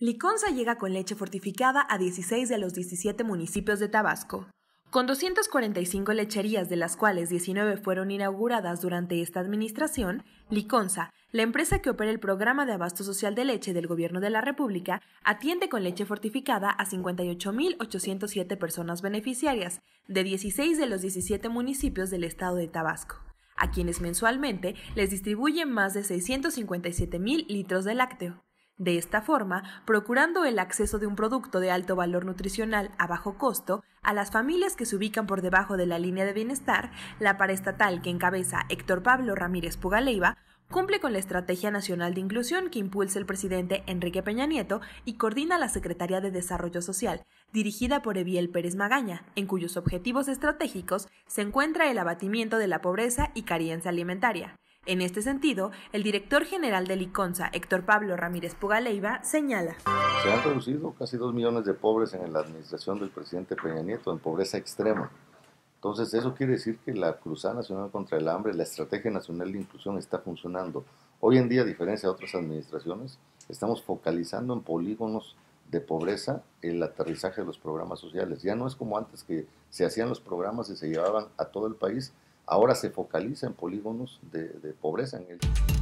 Liconza llega con leche fortificada a 16 de los 17 municipios de Tabasco. Con 245 lecherías, de las cuales 19 fueron inauguradas durante esta administración, Liconza, la empresa que opera el programa de abasto social de leche del Gobierno de la República, atiende con leche fortificada a 58.807 personas beneficiarias de 16 de los 17 municipios del estado de Tabasco, a quienes mensualmente les distribuye más de 657.000 litros de lácteo. De esta forma, procurando el acceso de un producto de alto valor nutricional a bajo costo a las familias que se ubican por debajo de la línea de bienestar, la paraestatal que encabeza Héctor Pablo Ramírez Pugaleiva cumple con la Estrategia Nacional de Inclusión que impulsa el presidente Enrique Peña Nieto y coordina la Secretaría de Desarrollo Social, dirigida por Eviel Pérez Magaña, en cuyos objetivos estratégicos se encuentra el abatimiento de la pobreza y carencia alimentaria en este sentido, el director general de ICONSA, Héctor Pablo Ramírez Pugaleiva, señala. Se han reducido casi dos millones de pobres en la administración del presidente Peña Nieto, en pobreza extrema. Entonces, eso quiere decir que la Cruzada Nacional contra el Hambre, la Estrategia Nacional de Inclusión está funcionando. Hoy en día, a diferencia de otras administraciones, estamos focalizando en polígonos de pobreza el aterrizaje de los programas sociales. Ya no es como antes que se hacían los programas y se llevaban a todo el país, ahora se focaliza en polígonos de, de pobreza. En el...